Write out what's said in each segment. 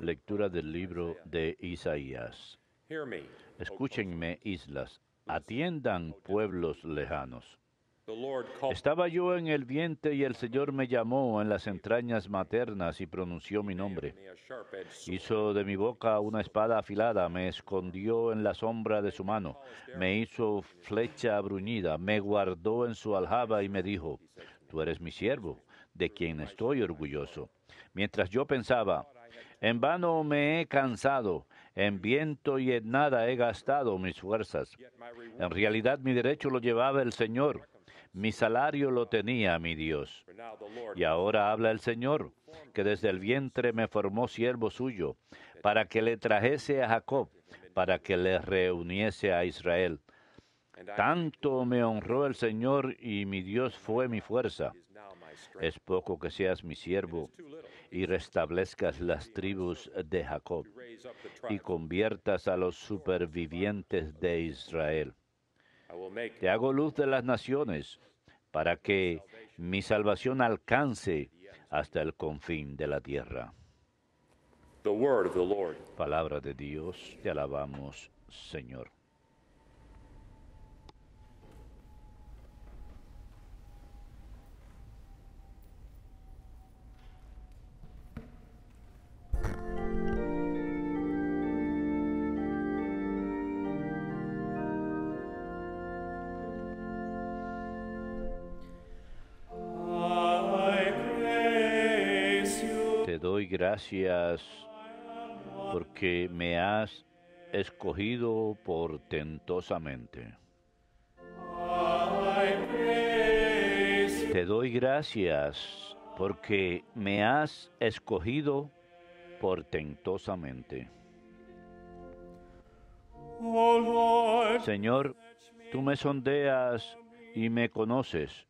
Lectura del libro de Isaías. Escúchenme, islas, atiendan pueblos lejanos. Estaba yo en el vientre y el Señor me llamó en las entrañas maternas y pronunció mi nombre. Hizo de mi boca una espada afilada, me escondió en la sombra de su mano, me hizo flecha bruñida, me guardó en su aljaba y me dijo, Tú eres mi siervo, de quien estoy orgulloso mientras yo pensaba, en vano me he cansado, en viento y en nada he gastado mis fuerzas. En realidad mi derecho lo llevaba el Señor, mi salario lo tenía mi Dios. Y ahora habla el Señor, que desde el vientre me formó siervo suyo, para que le trajese a Jacob, para que le reuniese a Israel. Tanto me honró el Señor y mi Dios fue mi fuerza. Es poco que seas mi siervo y restablezcas las tribus de Jacob y conviertas a los supervivientes de Israel. Te hago luz de las naciones para que mi salvación alcance hasta el confín de la tierra. Palabra de Dios, te alabamos, Señor. gracias porque me has escogido portentosamente. Te doy gracias porque me has escogido portentosamente. Señor, tú me sondeas y me conoces.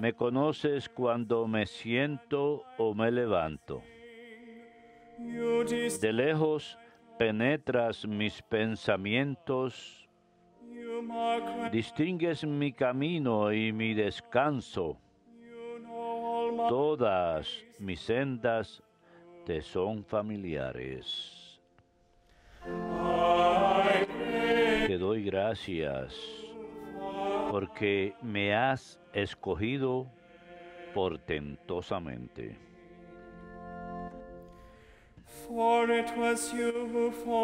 Me conoces cuando me siento o me levanto. De lejos penetras mis pensamientos, distingues mi camino y mi descanso. Todas mis sendas te son familiares. Te doy gracias porque me has escogido portentosamente.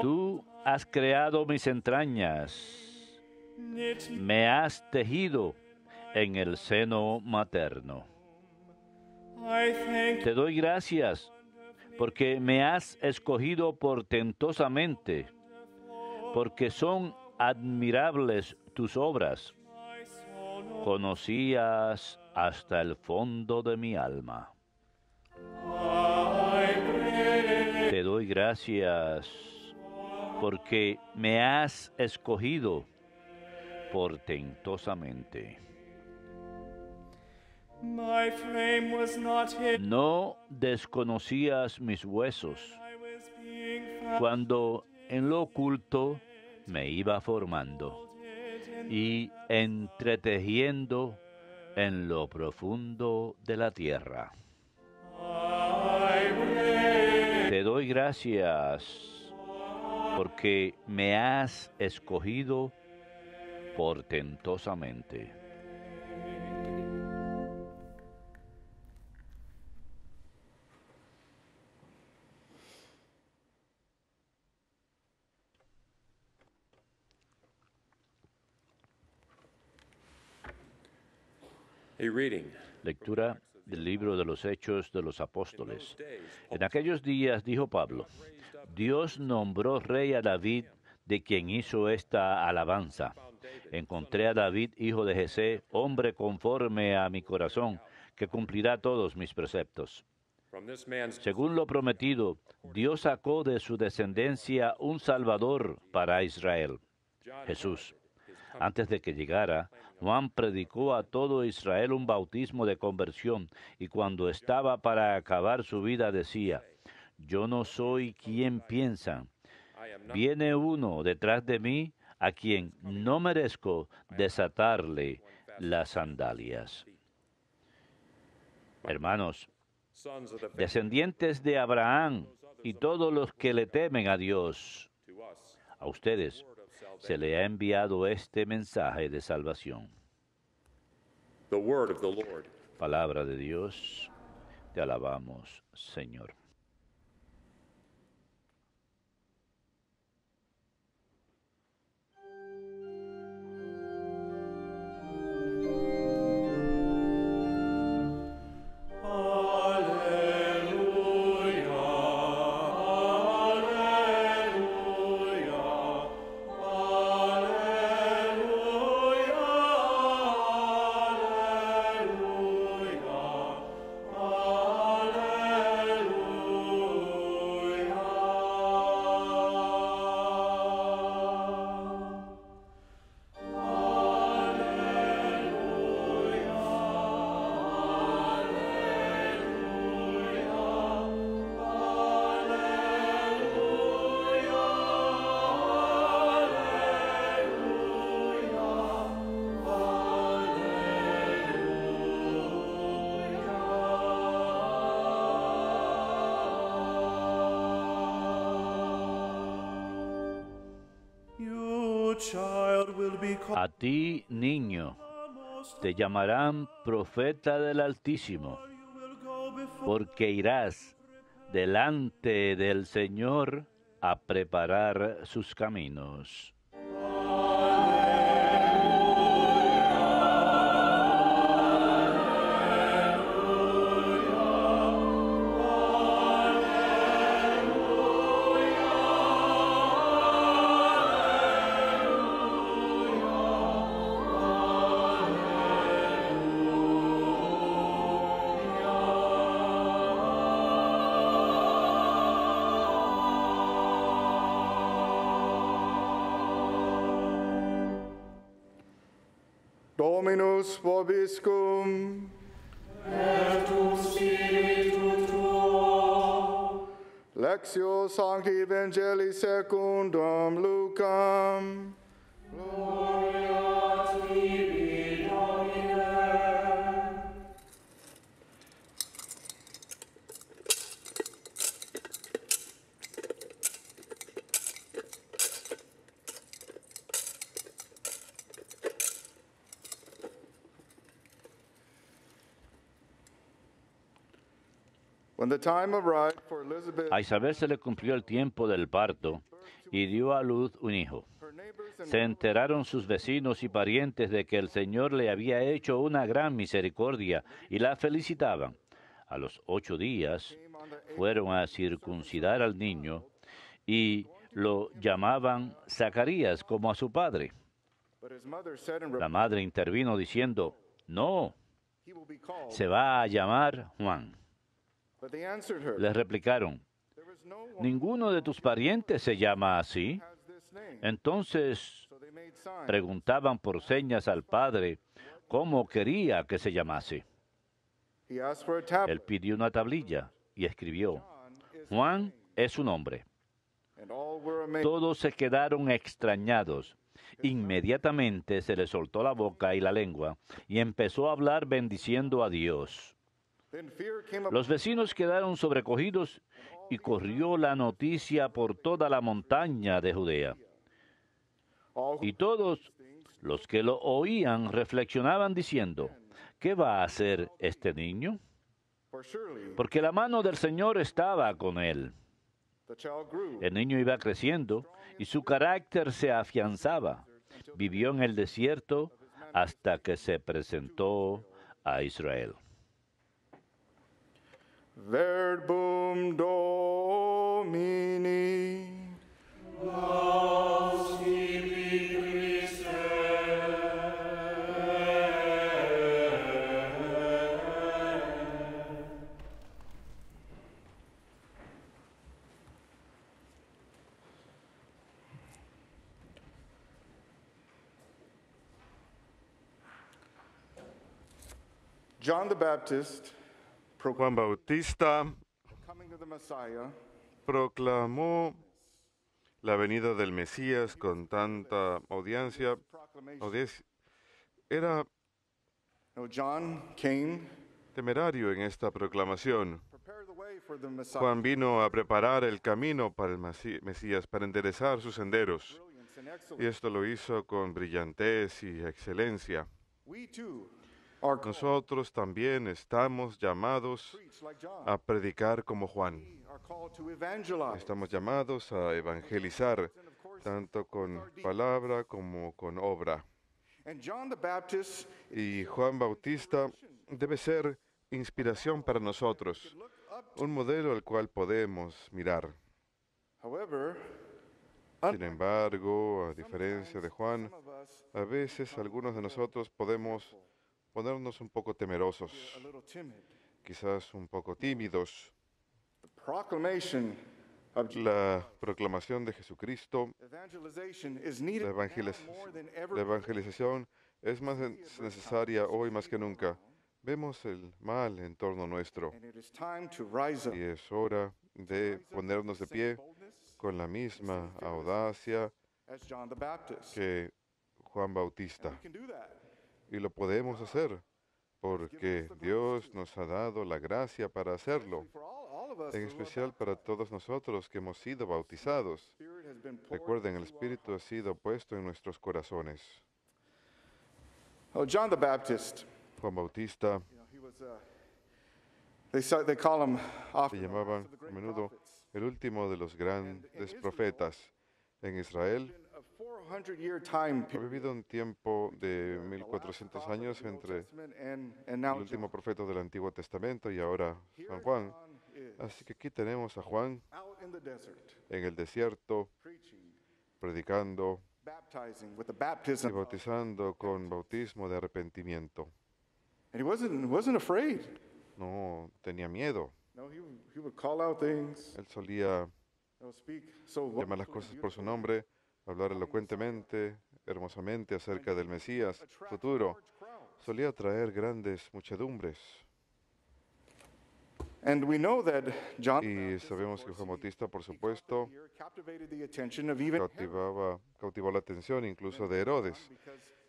Tú has creado mis entrañas, me has tejido en el seno materno. Te doy gracias porque me has escogido portentosamente, porque son admirables tus obras conocías hasta el fondo de mi alma. Te doy gracias porque me has escogido portentosamente. No desconocías mis huesos cuando en lo oculto me iba formando y entretejiendo en lo profundo de la tierra. Te doy gracias porque me has escogido portentosamente. Lectura del libro de los Hechos de los Apóstoles. En aquellos días dijo Pablo, Dios nombró rey a David de quien hizo esta alabanza. Encontré a David, hijo de Jesé, hombre conforme a mi corazón, que cumplirá todos mis preceptos. Según lo prometido, Dios sacó de su descendencia un Salvador para Israel, Jesús. Antes de que llegara, Juan predicó a todo Israel un bautismo de conversión y cuando estaba para acabar su vida decía, yo no soy quien piensan. Viene uno detrás de mí a quien no merezco desatarle las sandalias. Hermanos, descendientes de Abraham y todos los que le temen a Dios, a ustedes se le ha enviado este mensaje de salvación. Palabra de Dios, te alabamos, Señor. A ti, niño, te llamarán profeta del Altísimo, porque irás delante del Señor a preparar sus caminos. Lectio Sancti Evangelii Secundum Lucam. Gloria A Isabel se le cumplió el tiempo del parto y dio a luz un hijo. Se enteraron sus vecinos y parientes de que el Señor le había hecho una gran misericordia y la felicitaban. A los ocho días fueron a circuncidar al niño y lo llamaban Zacarías como a su padre. La madre intervino diciendo, no, se va a llamar Juan. Les replicaron, ninguno de tus parientes se llama así. Entonces preguntaban por señas al padre cómo quería que se llamase. Él pidió una tablilla y escribió, Juan es su nombre. Todos se quedaron extrañados. Inmediatamente se le soltó la boca y la lengua y empezó a hablar bendiciendo a Dios. Los vecinos quedaron sobrecogidos y corrió la noticia por toda la montaña de Judea. Y todos los que lo oían reflexionaban diciendo, ¿qué va a hacer este niño? Porque la mano del Señor estaba con él. El niño iba creciendo y su carácter se afianzaba. Vivió en el desierto hasta que se presentó a Israel. Verbum Domini. John the Baptist Juan Bautista proclamó la venida del Mesías con tanta audiencia. Era temerario en esta proclamación. Juan vino a preparar el camino para el Mesías, para enderezar sus senderos. Y esto lo hizo con brillantez y excelencia. Nosotros también estamos llamados a predicar como Juan. Estamos llamados a evangelizar, tanto con palabra como con obra. Y Juan Bautista debe ser inspiración para nosotros, un modelo al cual podemos mirar. Sin embargo, a diferencia de Juan, a veces algunos de nosotros podemos ponernos un poco temerosos, quizás un poco tímidos. La proclamación de Jesucristo, la, la evangelización es más necesaria hoy más que nunca. Vemos el mal en torno nuestro y es hora de ponernos de pie con la misma audacia que Juan Bautista. Y lo podemos hacer porque Dios nos ha dado la gracia para hacerlo, en especial para todos nosotros que hemos sido bautizados. Recuerden, el Espíritu ha sido puesto en nuestros corazones. Oh, Juan Bautista. Uh, Se llamaban a menudo el último de los grandes profetas en Israel. Ha vivido un tiempo de 1400 años entre el último profeta del Antiguo Testamento y ahora Juan. Así que aquí tenemos a Juan en el desierto, predicando y bautizando con bautismo de arrepentimiento. No tenía miedo. Él solía llamar las cosas por su nombre hablar elocuentemente, hermosamente acerca del Mesías futuro, solía atraer grandes muchedumbres. Y sabemos que Juan Bautista, por supuesto, cautivaba, cautivó la atención incluso de Herodes.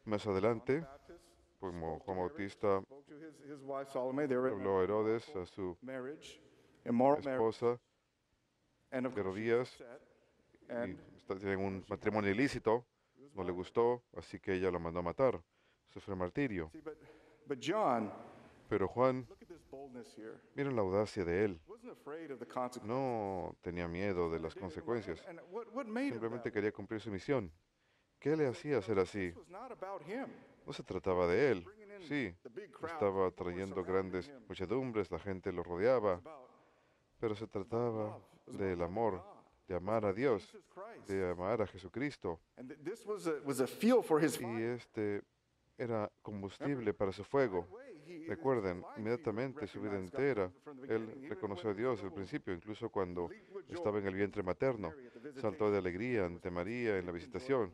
Más adelante, como Juan Bautista habló a Herodes, a su esposa, Herodías, y tienen un matrimonio ilícito, no le gustó, así que ella lo mandó a matar. Sufre martirio. Pero Juan, miren la audacia de él. No tenía miedo de las consecuencias. Simplemente quería cumplir su misión. ¿Qué le hacía ser así? No se trataba de él. Sí, estaba trayendo grandes muchedumbres, la gente lo rodeaba, pero se trataba del amor de amar a Dios, de amar a Jesucristo. Y este era combustible para su fuego. Recuerden, inmediatamente su vida entera, él reconoció a Dios al principio, incluso cuando estaba en el vientre materno. Saltó de alegría ante María en la visitación.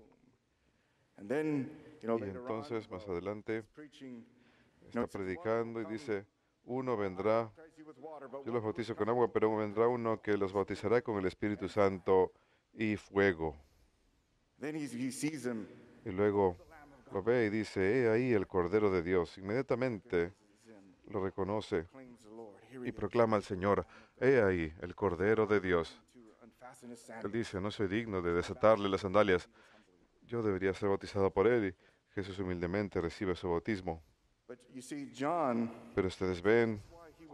Y entonces, más uh, adelante, está predicando y dice, uno vendrá, yo los bautizo con agua, pero vendrá uno que los bautizará con el Espíritu Santo y fuego. Y luego lo ve y dice, he ahí el Cordero de Dios. Inmediatamente lo reconoce y proclama al Señor, he ahí el Cordero de Dios. Él dice, no soy digno de desatarle las sandalias. Yo debería ser bautizado por él y Jesús humildemente recibe su bautismo. Pero ustedes ven,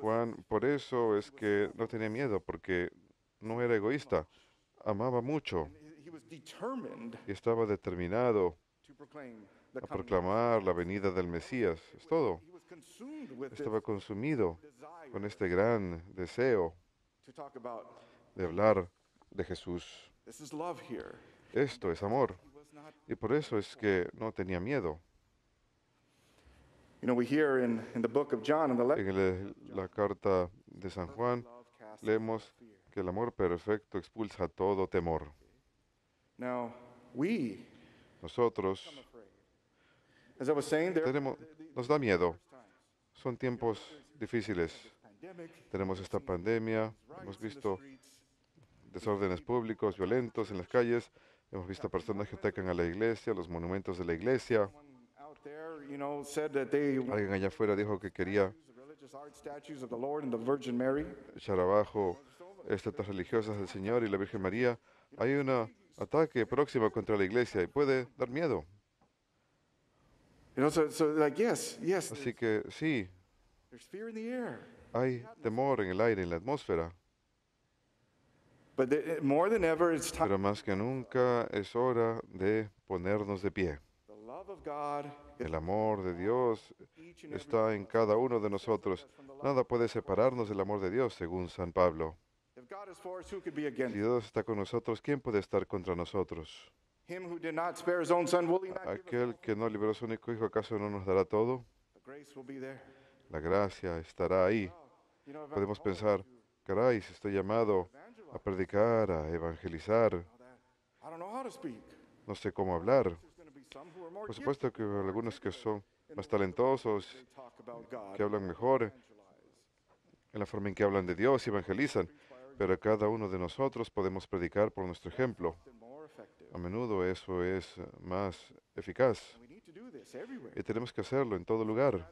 Juan, por eso es que no tenía miedo, porque no era egoísta, amaba mucho y estaba determinado a proclamar la venida del Mesías. Es todo. Estaba consumido con este gran deseo de hablar de Jesús. Esto es amor. Y por eso es que no tenía miedo. En la carta de San Juan leemos que el amor perfecto expulsa todo temor. Nosotros tenemos, nos da miedo. Son tiempos difíciles. Tenemos esta pandemia, hemos visto desórdenes públicos violentos en las calles, hemos visto personas que atacan a la iglesia, los monumentos de la iglesia. Alguien allá afuera dijo que quería echar abajo estatuas religiosas del Señor y la Virgen María. Hay un ataque próximo contra la iglesia y puede dar miedo. Así que sí, hay temor en el aire, en la atmósfera. Pero más que nunca es hora de ponernos de pie. El amor de Dios está en cada uno de nosotros. Nada puede separarnos del amor de Dios, según San Pablo. Si Dios está con nosotros, ¿quién puede estar contra nosotros? Aquel que no liberó a su único hijo, ¿acaso no nos dará todo? La gracia estará ahí. Oh, Podemos pensar, caray, estoy llamado a predicar, a evangelizar, no sé cómo hablar. Por supuesto que algunos que son más talentosos, que hablan mejor, en la forma en que hablan de Dios, y evangelizan, pero cada uno de nosotros podemos predicar por nuestro ejemplo. A menudo eso es más eficaz. Y tenemos que hacerlo en todo lugar.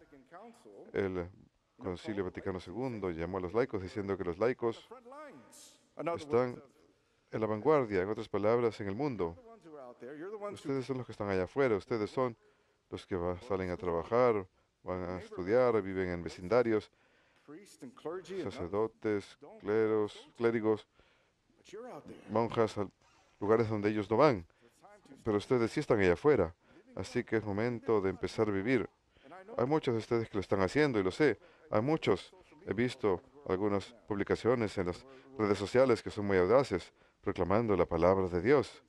El Concilio Vaticano II llamó a los laicos diciendo que los laicos están en la vanguardia, en otras palabras, en el mundo. Ustedes son los que están allá afuera, ustedes son los que salen a trabajar, van a estudiar, viven en vecindarios, sacerdotes, cleros, clérigos, monjas, lugares donde ellos no van. Pero ustedes sí están allá afuera, así que es momento de empezar a vivir. Hay muchos de ustedes que lo están haciendo y lo sé. Hay muchos. He visto algunas publicaciones en las redes sociales que son muy audaces, proclamando la palabra de Dios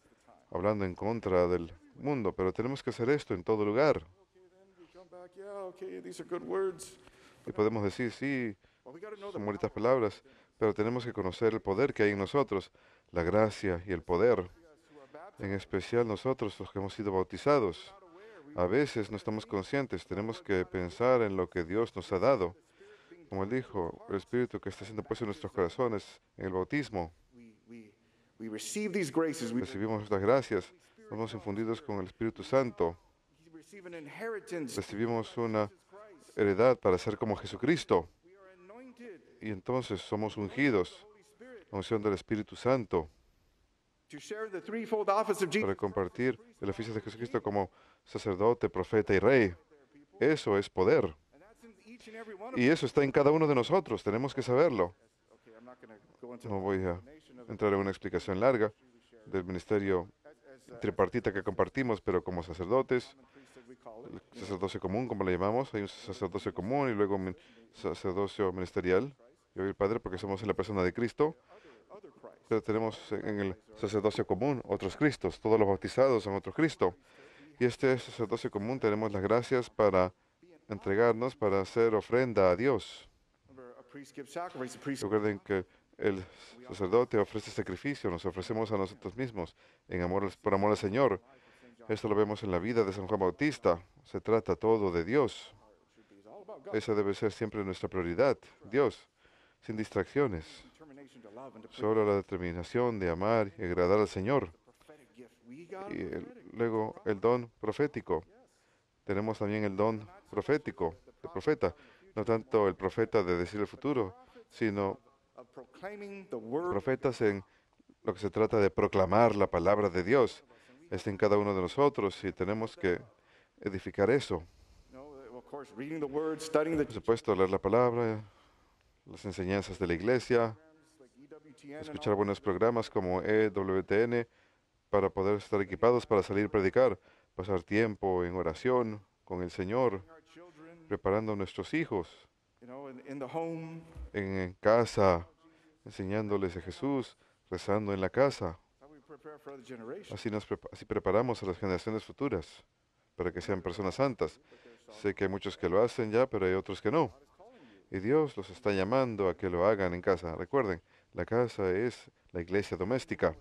hablando en contra del mundo, pero tenemos que hacer esto en todo lugar. Y podemos decir, sí, son bonitas palabras, pero tenemos que conocer el poder que hay en nosotros, la gracia y el poder, en especial nosotros los que hemos sido bautizados. A veces no estamos conscientes, tenemos que pensar en lo que Dios nos ha dado. Como él dijo, el Espíritu que está siendo puesto en nuestros corazones en el bautismo. Recibimos estas gracias, somos infundidos con el Espíritu Santo, recibimos una heredad para ser como Jesucristo y entonces somos ungidos, la unción del Espíritu Santo, para compartir el oficio de Jesucristo como sacerdote, profeta y rey. Eso es poder. Y eso está en cada uno de nosotros, tenemos que saberlo. No voy a entrar en una explicación larga del ministerio tripartita que compartimos, pero como sacerdotes, sacerdocio común, como le llamamos, hay un sacerdocio común y luego un sacerdocio ministerial. Yo y el Padre, porque somos en la persona de Cristo, pero tenemos en el sacerdocio común otros Cristos, todos los bautizados son otro Cristo. Y este sacerdocio común tenemos las gracias para entregarnos, para hacer ofrenda a Dios. Recuerden que el sacerdote ofrece sacrificio, nos ofrecemos a nosotros mismos en amor, por amor al Señor. Esto lo vemos en la vida de San Juan Bautista. Se trata todo de Dios. Esa debe ser siempre nuestra prioridad, Dios, sin distracciones. Solo la determinación de amar y agradar al Señor. Y luego el don profético. Tenemos también el don profético, el profeta. No tanto el profeta de decir el futuro, sino Profetas en lo que se trata de proclamar la palabra de Dios. Está en cada uno de nosotros y tenemos que edificar eso. Por supuesto, leer la palabra, las enseñanzas de la iglesia, escuchar buenos programas como EWTN para poder estar equipados para salir a predicar, pasar tiempo en oración con el Señor, preparando a nuestros hijos en, casa, enseñándoles a Jesús, rezando en la casa. Así, nos preparamos a las generaciones futuras para que sean personas santas. Sé que hay muchos que lo hacen ya, pero hay otros que no. Y Dios los está llamando a que lo hagan en casa. Recuerden, la casa es la iglesia doméstica.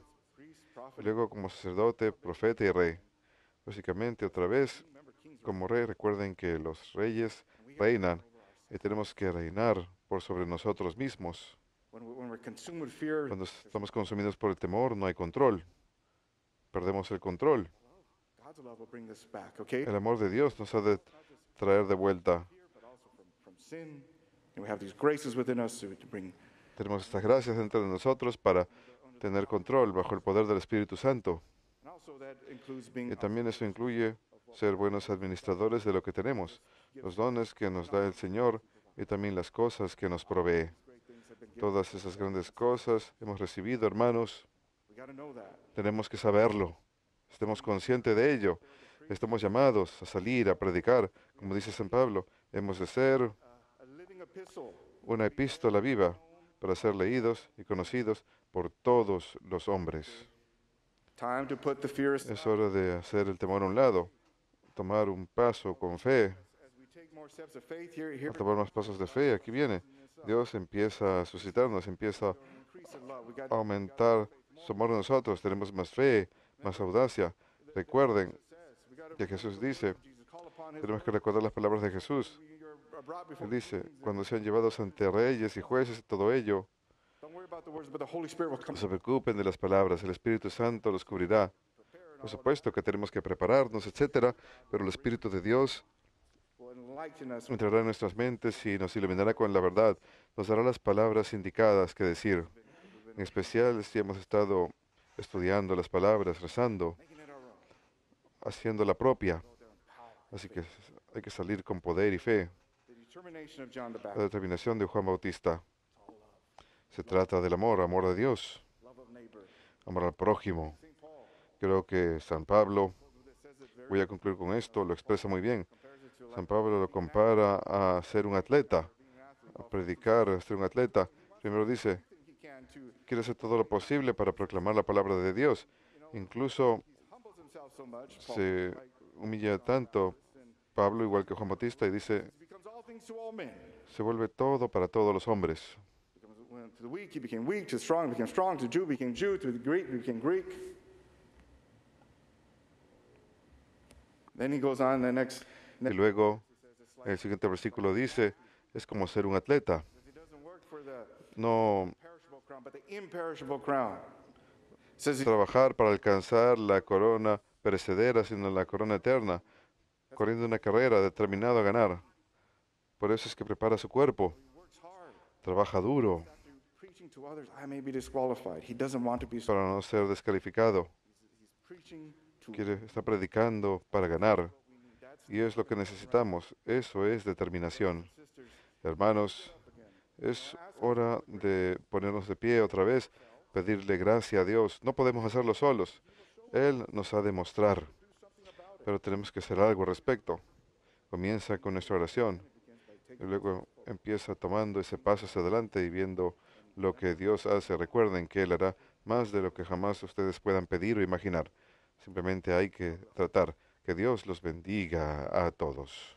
Luego como sacerdote, profeta y rey. Básicamente, otra vez, como rey, recuerden que los reyes reinan y tenemos que reinar por sobre nosotros mismos. Cuando estamos consumidos por el temor, no hay control. Perdemos el control. El amor de Dios nos ha de traer de vuelta. Tenemos estas gracias dentro de nosotros para tener control bajo el poder del Espíritu Santo. Y también eso incluye ser buenos administradores de lo que tenemos, los dones que nos da el Señor y también las cosas que nos provee todas esas grandes cosas hemos recibido, hermanos. Tenemos que saberlo. Estemos conscientes de ello. Estamos llamados a salir, a predicar. Como dice San Pablo, hemos de ser una epístola viva para ser leídos y conocidos por todos los hombres. Es hora de hacer el temor a un lado, tomar un paso con fe, a tomar más pasos de fe. Aquí viene. Dios empieza a suscitarnos, empieza a aumentar su amor a nosotros, tenemos más fe, más audacia. Recuerden que Jesús dice, tenemos que recordar las palabras de Jesús. Él dice, cuando sean llevados ante reyes y jueces y todo ello, no se preocupen de las palabras, el Espíritu Santo los cubrirá. Por supuesto que tenemos que prepararnos, etcétera, pero el Espíritu de Dios entrará en nuestras mentes y nos iluminará con la verdad, nos dará las palabras indicadas que decir. En especial si hemos estado estudiando las palabras, rezando, haciendo la propia. Así que hay que salir con poder y fe. La determinación de Juan Bautista se trata del amor, amor de Dios, amor al prójimo. Creo que San Pablo, voy a concluir con esto, lo expresa muy bien. San Pablo lo compara a ser un atleta, a predicar, a ser un atleta. Primero dice, quiere hacer todo lo posible para proclamar la palabra de Dios. Incluso se humilla tanto Pablo, igual que Juan Bautista, y dice, se vuelve todo para todos los hombres. Then he goes on the next y luego, el siguiente versículo dice, es como ser un atleta. No trabajar para alcanzar la corona perecedera, sino la corona eterna, corriendo una carrera determinado a ganar. Por eso es que prepara su cuerpo, trabaja duro para no ser descalificado. Quiere, está predicando para ganar. Y es lo que necesitamos. Eso es determinación. Hermanos, es hora de ponernos de pie otra vez, pedirle gracia a Dios. No podemos hacerlo solos. Él nos ha de mostrar, pero tenemos que hacer algo al respecto. Comienza con nuestra oración y luego empieza tomando ese paso hacia adelante y viendo lo que Dios hace. Recuerden que Él hará más de lo que jamás ustedes puedan pedir o imaginar. Simplemente hay que tratar. Que Dios los bendiga a todos.